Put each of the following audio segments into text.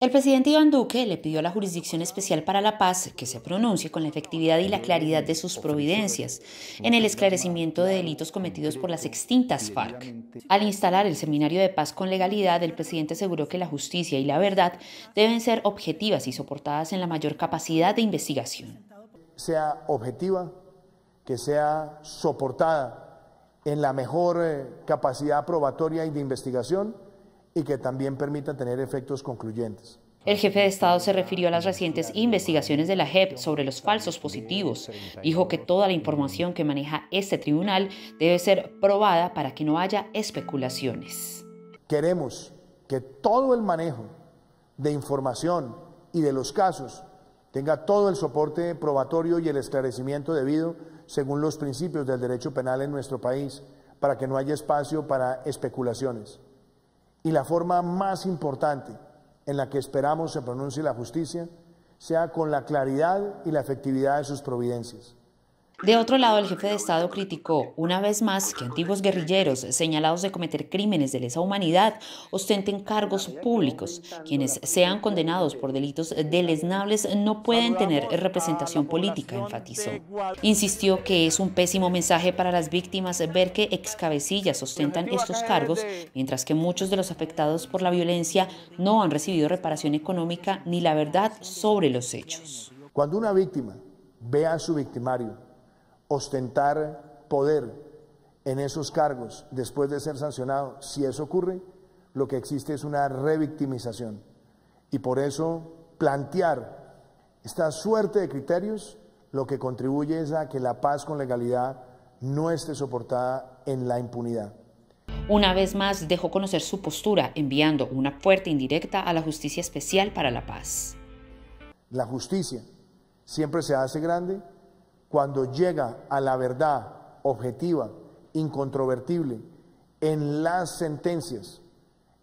El presidente Iván Duque le pidió a la Jurisdicción Especial para la Paz que se pronuncie con la efectividad y la claridad de sus providencias en el esclarecimiento de delitos cometidos por las extintas FARC. Al instalar el Seminario de Paz con Legalidad, el presidente aseguró que la justicia y la verdad deben ser objetivas y soportadas en la mayor capacidad de investigación. Sea objetiva, que sea soportada en la mejor eh, capacidad probatoria y de investigación y que también permita tener efectos concluyentes. El jefe de Estado se refirió a las recientes investigaciones de la JEP sobre los falsos positivos. Dijo que toda la información que maneja este tribunal debe ser probada para que no haya especulaciones. Queremos que todo el manejo de información y de los casos tenga todo el soporte probatorio y el esclarecimiento debido según los principios del derecho penal en nuestro país, para que no haya espacio para especulaciones y la forma más importante en la que esperamos se pronuncie la justicia sea con la claridad y la efectividad de sus providencias. De otro lado, el jefe de Estado criticó una vez más que antiguos guerrilleros señalados de cometer crímenes de lesa humanidad ostenten cargos públicos. Quienes sean condenados por delitos deleznables no pueden tener representación política, enfatizó. Insistió que es un pésimo mensaje para las víctimas ver que excabecillas ostentan estos cargos, mientras que muchos de los afectados por la violencia no han recibido reparación económica ni la verdad sobre los hechos. Cuando una víctima ve a su victimario ostentar poder en esos cargos después de ser sancionado, si eso ocurre, lo que existe es una revictimización. Y por eso plantear esta suerte de criterios lo que contribuye es a que la paz con legalidad no esté soportada en la impunidad. Una vez más dejó conocer su postura enviando una fuerte indirecta a la Justicia Especial para la Paz. La justicia siempre se hace grande cuando llega a la verdad objetiva, incontrovertible, en las sentencias,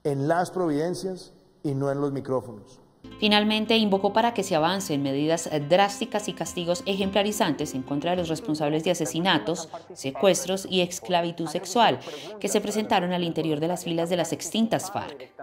en las providencias y no en los micrófonos. Finalmente, invocó para que se avancen medidas drásticas y castigos ejemplarizantes en contra de los responsables de asesinatos, secuestros y esclavitud sexual que se presentaron al interior de las filas de las extintas FARC.